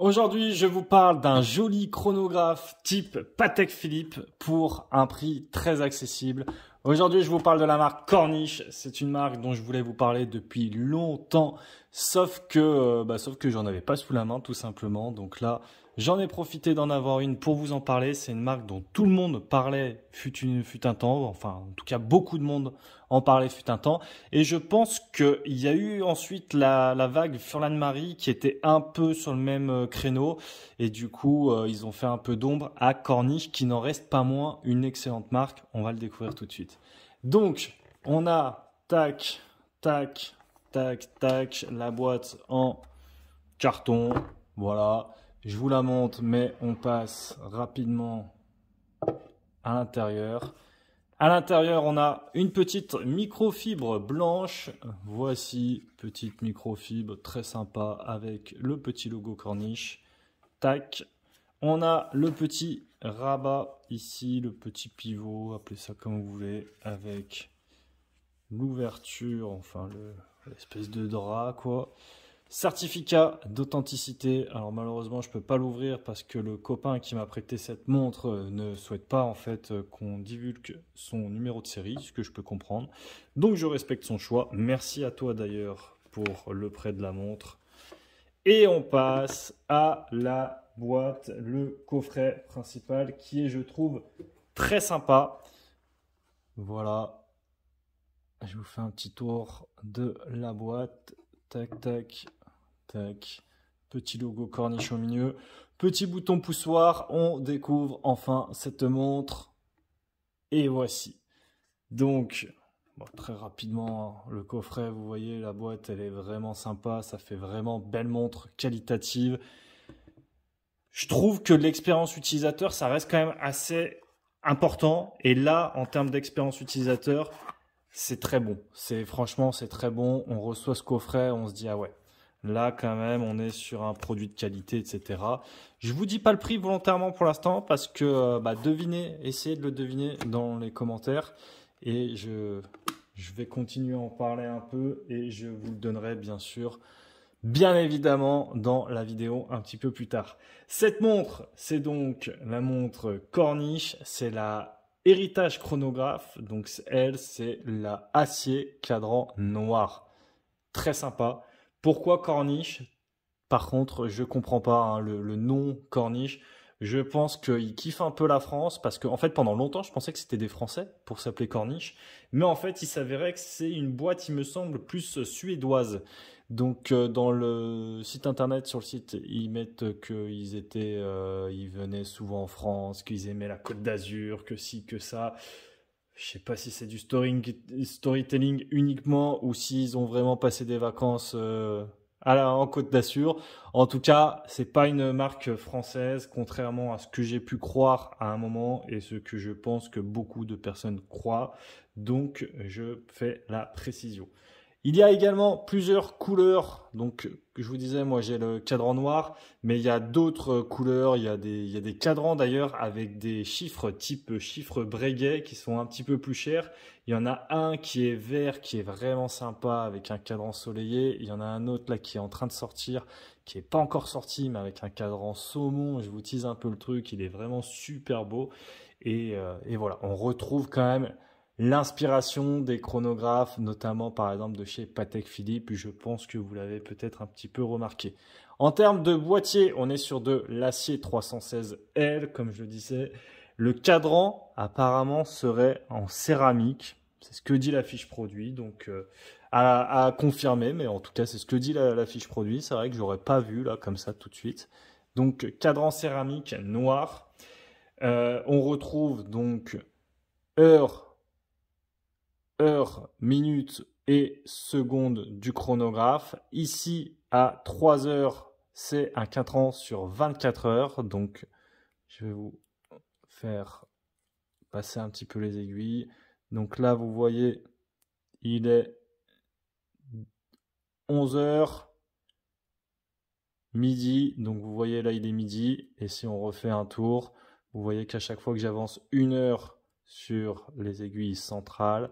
Aujourd'hui, je vous parle d'un joli chronographe type Patek Philippe pour un prix très accessible. Aujourd'hui, je vous parle de la marque Corniche. C'est une marque dont je voulais vous parler depuis longtemps, sauf que, euh, bah, sauf que j'en avais pas sous la main, tout simplement. Donc là, J'en ai profité d'en avoir une pour vous en parler. C'est une marque dont tout le monde parlait fut, un temps, enfin en tout cas beaucoup de monde en parlait fut un temps. Et je pense qu'il y a eu ensuite la, vague Furlan Marie qui était un peu sur le même euh, créneau. Et du coup, euh, ils ont fait un peu d'ombre à Corniche qui n'en reste pas moins une excellente marque. On va le découvrir tout de suite. Donc, on a, tac, tac, tac, tac, la boîte en carton. Voilà. Je vous la montre, mais on passe rapidement à l'intérieur. À l'intérieur, on a une petite microfibre blanche. Voici, petite microfibre très sympa avec le petit logo corniche. Tac. On a le petit rabat ici, le petit pivot, appelez ça comme vous voulez, avec l'ouverture, enfin l'espèce de drap quoi. Certificat d'authenticité. Alors malheureusement, je peux pas l'ouvrir parce que le copain qui m'a prêté cette montre euh, ne souhaite pas en fait euh, qu'on divulgue son numéro de série, ce que je peux comprendre. Donc je respecte son choix. Merci à toi d'ailleurs pour le prêt de la montre. Et on passe à la boîte, le coffret principal qui est je trouve très sympa. Voilà. Je vous fais un petit tour de la boîte. Tac, tac. Petit logo corniche au milieu. Petit bouton poussoir. On découvre enfin cette montre. Et voici. Donc, très rapidement, hein, le coffret, vous voyez, la boîte, elle est vraiment sympa. Ça fait vraiment belle montre qualitative. Je trouve que l'expérience utilisateur, ça reste quand même assez important. Et là, en termes d'expérience utilisateur, c'est très bon. C'est franchement, c'est très bon. On reçoit ce coffret, on se dit ah ouais, Là, quand même, on est sur un produit de qualité, etc. Je vous dis pas le prix volontairement pour l'instant parce que euh, bah, devinez, essayez de le deviner dans les commentaires et je, je vais continuer à en parler un peu et je vous le donnerai bien sûr, bien évidemment, dans la vidéo un petit peu plus tard. Cette montre, c'est donc la montre Corniche, c'est la Héritage chronographe, donc elle, c'est la acier cadran noir. Très sympa. Pourquoi Corniche Par contre, je comprends pas hein, le, nom Corniche. Je pense qu'ils kiffent un peu la France parce qu'en en fait, pendant longtemps, je pensais que c'était des Français pour s'appeler Corniche. Mais en fait, il s'avérait que c'est une boîte, il me semble, plus suédoise. Donc, euh, dans le site internet, sur le site, ils mettent qu'ils étaient, euh, ils venaient souvent en France, qu'ils aimaient la Côte d'Azur, que si, que ça je sais pas si c'est du storytelling uniquement ou s'ils ont vraiment passé des vacances euh, à en Côte d'Azur. En tout cas, c'est pas une marque française, contrairement à ce que j'ai pu croire à un moment et ce que je pense que beaucoup de personnes croient. Donc, je fais la précision. Il y a également plusieurs couleurs. Donc, je vous disais, moi j'ai le cadran noir, mais il y a d'autres couleurs. Il y a des, il y a des cadrans d'ailleurs avec des chiffres type chiffres Breguet qui sont un petit peu plus chers. Il y en a un qui est vert, qui est vraiment sympa avec un cadran soleillé. Il y en a un autre là qui est en train de sortir, qui est pas encore sorti, mais avec un cadran saumon. Je vous tease un peu le truc. Il est vraiment super beau. Et, euh, et voilà, on retrouve quand même l'inspiration des chronographes, notamment par exemple de chez Patek Philippe, je pense que vous l'avez peut-être un petit peu remarqué. En termes de boîtier, on est sur de l'acier 316L, comme je le disais. Le cadran apparemment serait en céramique, c'est ce que dit la fiche produit, donc euh, à, confirmer, mais en tout cas c'est ce que dit la, fiche produit, c'est vrai que j'aurais pas vu là comme ça tout de suite. Donc cadran céramique noir. Euh, on retrouve donc heure heure, minutes et seconde du chronographe. Ici, à 3 heures, c'est un 4 ans sur 24 heures. Donc, je vais vous faire passer un petit peu les aiguilles. Donc là, vous voyez, il est 11 heures, midi. Donc vous voyez, là, il est midi. Et si on refait un tour, vous voyez qu'à chaque fois que j'avance une heure sur les aiguilles centrales,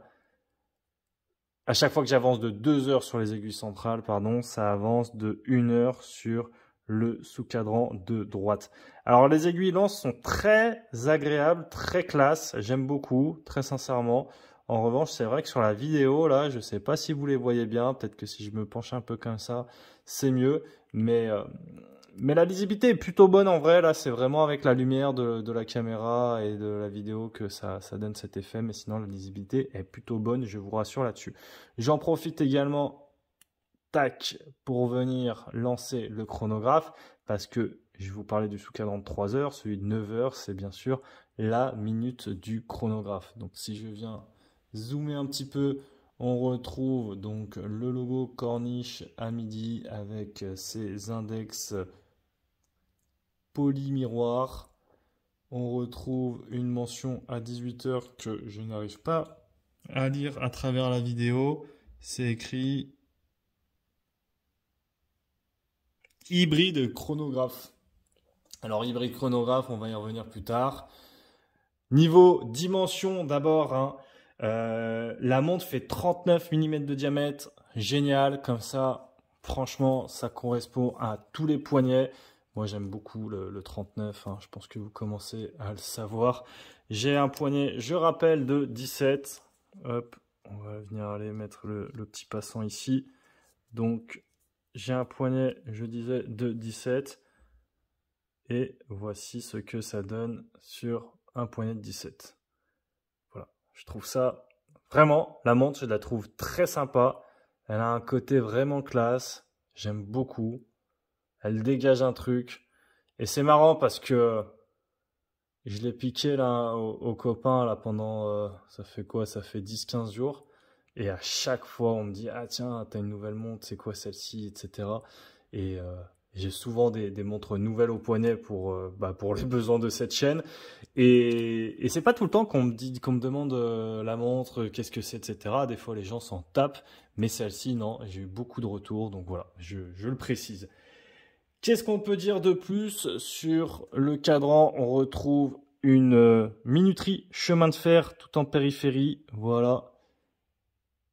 à chaque fois que j'avance de 2 heures sur les aiguilles centrales, pardon, ça avance de 1 heure sur le sous-cadran de droite. Alors les aiguilles lances sont très agréables, très classe, j'aime beaucoup, très sincèrement. En revanche, c'est vrai que sur la vidéo, là, je ne sais pas si vous les voyez bien, peut-être que si je me penche un peu comme ça, c'est mieux, mais euh, mais la lisibilité est plutôt bonne en vrai. Là, c'est vraiment avec la lumière de, la caméra et de la vidéo que ça, donne cet effet. Mais sinon, la lisibilité est plutôt bonne, je vous rassure là-dessus. J'en profite également, tac, pour venir lancer le chronographe parce que je vous parlais du sous-cadran de 3 heures. Celui de 9 heures, c'est bien sûr la minute du chronographe. Donc, si je viens zoomer un petit peu on retrouve donc le logo corniche à midi avec ses index miroir, On retrouve une mention à 18h que je n'arrive pas à lire à travers la vidéo. C'est écrit hybride chronographe. Alors hybride chronographe, on va y revenir plus tard. Niveau dimension d'abord, hein, euh, la montre fait 39 mm de diamètre, génial, comme ça, franchement, ça correspond à tous les poignets. Moi, j'aime beaucoup le, 39. Hein. je pense que vous commencez à le savoir. J'ai un poignet, je rappelle, de 17. Hop, on va venir aller mettre le petit passant ici. Donc, j'ai un poignet, je disais, de 17. Et voici ce que ça donne sur un poignet de 17. Voilà, je trouve ça vraiment, la montre, je la trouve très sympa. Elle a un côté vraiment classe. J'aime beaucoup elle dégage un truc. Et c'est marrant parce que je l'ai piqué là au copain là pendant euh, ça fait quoi ça fait 10 15 jours et à chaque fois on me dit ah tiens t'as une nouvelle montre c'est quoi celle-ci etc et euh, j'ai souvent des, montres nouvelles au poignet pour euh, bah, pour les besoins de cette chaîne et, et c'est pas tout le temps qu'on me dit qu'on me demande la montre qu'est-ce que c'est etc des fois les gens s'en tapent mais celle-ci non j'ai eu beaucoup de retours donc voilà je le précise Qu'est-ce qu'on peut dire de plus sur le cadran On retrouve une euh, minuterie chemin de fer tout en périphérie, voilà.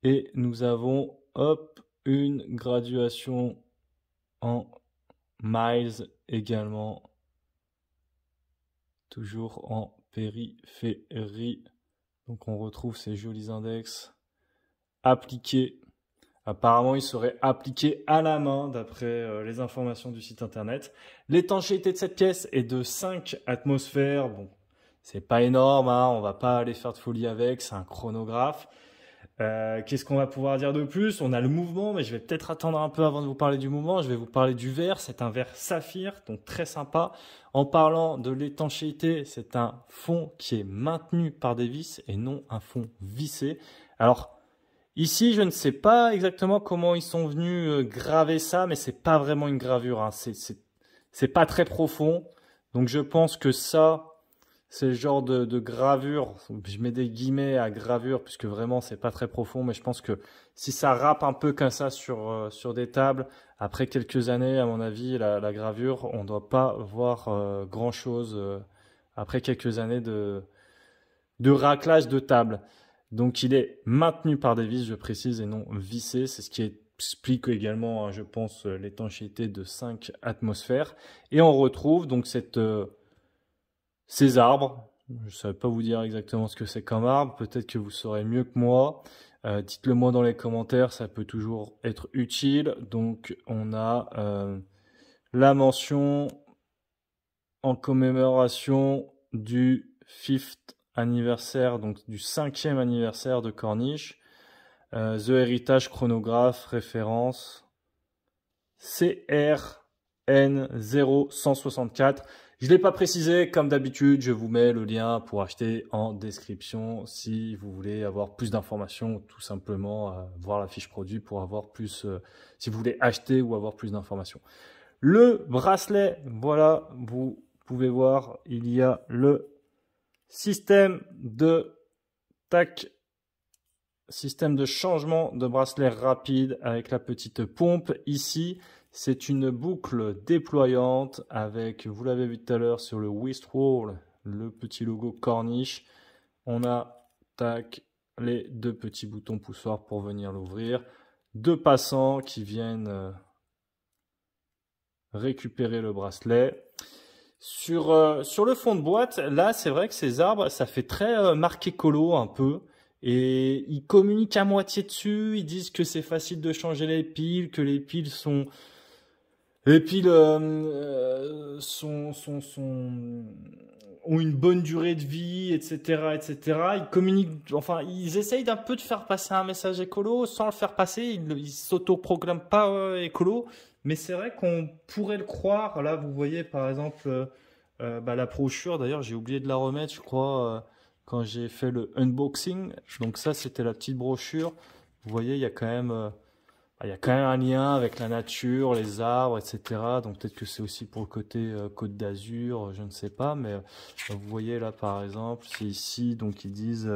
Et nous avons, hop, une graduation en miles également, toujours en périphérie. Donc on retrouve ces jolis index appliqués Apparemment, il serait appliqué à la main d'après euh, les informations du site internet. L'étanchéité de cette pièce est de 5 atmosphères. Bon, c'est pas énorme, hein, on va pas aller faire de folie avec, c'est un chronographe. Euh, qu'est-ce qu'on va pouvoir dire de plus On a le mouvement, mais je vais peut-être attendre un peu avant de vous parler du mouvement. Je vais vous parler du verre. C'est un verre saphir, donc très sympa. En parlant de l'étanchéité, c'est un fond qui est maintenu par des vis et non un fond vissé. Alors, Ici, je ne sais pas exactement comment ils sont venus euh, graver ça, mais c'est pas vraiment une gravure. Hein. Ce C'est pas très profond. Donc je pense que ça, c'est le genre de, gravure. Je mets des guillemets à gravure puisque vraiment c'est pas très profond, mais je pense que si ça râpe un peu comme ça sur euh, sur des tables, après quelques années, à mon avis, la, gravure, on ne doit pas voir euh, grand chose après quelques années de de raclage de table. Donc il est maintenu par des vis, je précise, et non vissé. C'est ce qui explique également, hein, je pense, euh, l'étanchéité de 5 atmosphères. Et on retrouve donc euh, ces arbres. Je ne savais pas vous dire exactement ce que c'est comme arbre. Peut-être que vous saurez mieux que moi. Euh, dites-le moi dans les commentaires, ça peut toujours être utile. Donc on a la mention en commémoration du 5 anniversaire, donc du cinquième anniversaire de Corniche. Euh, The Heritage Chronographe, référence CRN0164. Je ne l'ai pas précisé, comme d'habitude, je vous mets le lien pour acheter en description si vous voulez avoir plus d'informations, tout simplement euh, voir la fiche produit pour avoir plus, euh, si vous voulez acheter ou avoir plus d'informations. Le bracelet, voilà, vous pouvez voir, il y a le Système de Système de changement de bracelet rapide avec la petite pompe. Ici, c'est une boucle déployante avec, vous l'avez vu tout à l'heure sur le wall le petit logo corniche. On a les deux petits boutons poussoirs pour venir l'ouvrir. Deux passants qui viennent euh, récupérer le bracelet. Sur, euh, sur le fond de boîte, là, c'est vrai que ces arbres, ça fait très euh, marqué colo un peu. Et ils communiquent à moitié dessus, ils disent que c'est facile de changer les piles, que les piles sont... Les piles euh, sont, sont, ont une bonne durée de vie, etc., etc. Ils communiquent, enfin, ils essayent d'un peu de faire passer un message écolo sans le faire passer. Ils, ne sauto pas écolo, mais c'est vrai qu'on pourrait le croire. Là, vous voyez par exemple euh, euh, bah, la brochure. D'ailleurs, j'ai oublié de la remettre, je crois, euh, quand j'ai fait le unboxing. Donc ça, c'était la petite brochure. Vous voyez, il y a quand même, bah, il y a quand même un lien avec la nature, les arbres, etc. Donc peut-être que c'est aussi pour le côté Côte d'Azur, je ne sais pas. Mais vous voyez là, par exemple, c'est ici. Donc ils disent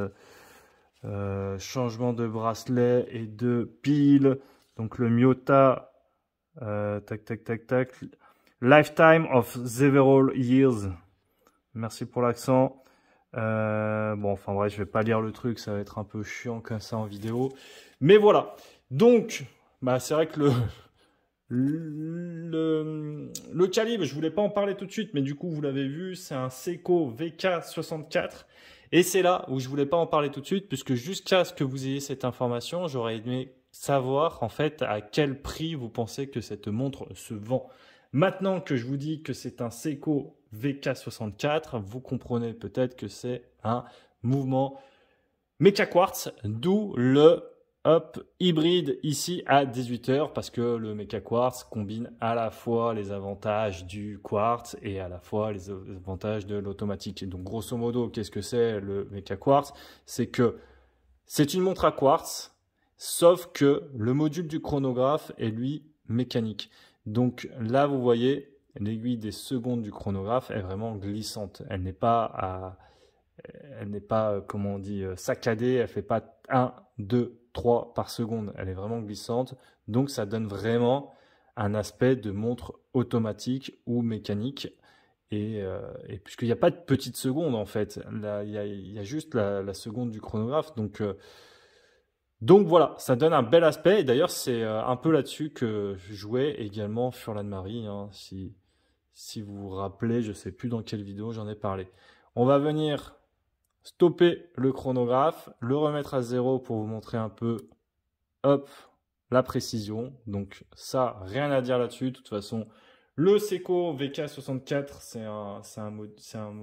changement de bracelet et de pile. Donc le Miota euh, tac, tac, tac, tac. Lifetime of several years. Merci pour l'accent. Euh, bon, enfin bref, je vais pas lire le truc, ça va être un peu chiant comme ça en vidéo. Mais voilà. Donc, bah c'est vrai que le, le, calibre, je voulais pas en parler tout de suite, mais du coup vous l'avez vu, c'est un Seco VK64 et c'est là où je voulais pas en parler tout de suite, puisque jusqu'à ce que vous ayez cette information, j'aurais aimé savoir en fait à quel prix vous pensez que cette montre se vend. Maintenant que je vous dis que c'est un Seiko VK64, vous comprenez peut-être que c'est un mouvement méca Quartz, d'où le Hop, hybride ici à 18h parce que le Mecha Quartz combine à la fois les avantages du quartz et à la fois les avantages de l'automatique. Donc grosso modo, qu'est-ce que c'est le Mecha Quartz C'est que c'est une montre à quartz, sauf que le module du chronographe est lui mécanique. Donc là, vous voyez, l'aiguille des secondes du chronographe est vraiment glissante. Elle n'est pas à... Elle n'est pas, euh, comment on dit, euh, saccadée, elle fait pas 1, 2, 3 par seconde. Elle est vraiment glissante. Donc ça donne vraiment un aspect de montre automatique ou mécanique. Et, euh, puisqu'il n'y a pas de petite seconde en fait, il, y a, juste la, seconde du chronographe. Donc, euh, donc voilà, ça donne un bel aspect. Et d'ailleurs, c'est euh, un peu là-dessus que je jouais également Furlan Marie. Hein. si, si vous vous rappelez, je ne sais plus dans quelle vidéo j'en ai parlé. On va venir stopper le chronographe, le remettre à zéro pour vous montrer un peu, hop, la précision. Donc ça, rien à dire là-dessus. De toute façon, le Seco VK64, c'est un, un, un,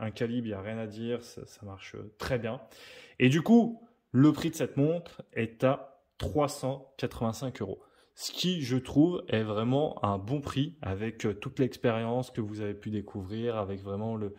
un, calibre, il n'y a rien à dire, ça, ça, marche très bien. Et du coup, le prix de cette montre est à 385 euros. Ce qui, je trouve, est vraiment un bon prix avec euh, toute l'expérience que vous avez pu découvrir, avec vraiment le,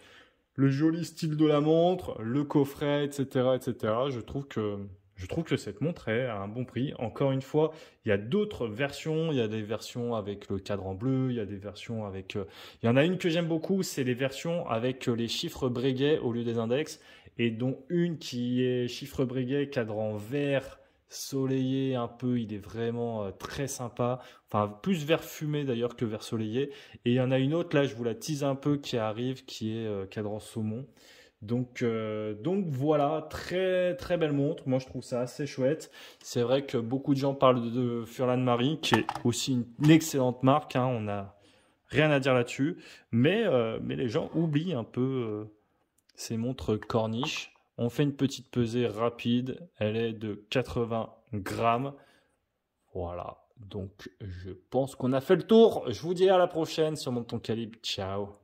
le joli style de la montre, le coffret, etc., etc. Je trouve que je trouve que cette montre est à un bon prix. Encore une fois, il y a d'autres versions. Il y a des versions avec le cadran bleu. Il y a des versions avec. Euh, il y en a une que j'aime beaucoup, c'est les versions avec euh, les chiffres Breguet au lieu des index, et dont une qui est chiffre Breguet cadran vert soleillé un peu, il est vraiment euh, très sympa, enfin plus vert fumé d'ailleurs que vert soleillé. Et il y en a une autre, là je vous la tease un peu, qui arrive, qui est euh, cadran saumon. Donc, euh, donc voilà, très très belle montre. Moi je trouve ça assez chouette. C'est vrai que beaucoup de gens parlent de Furlan Marie, qui est aussi une excellente marque. Hein. on a rien à dire là-dessus. Mais, mais les gens oublient un peu ces montres Corniche. On fait une petite pesée rapide. Elle est de 80 grammes. Voilà. Donc, je pense qu'on a fait le tour. Je vous dis à la prochaine sur Monton Calibre. Ciao.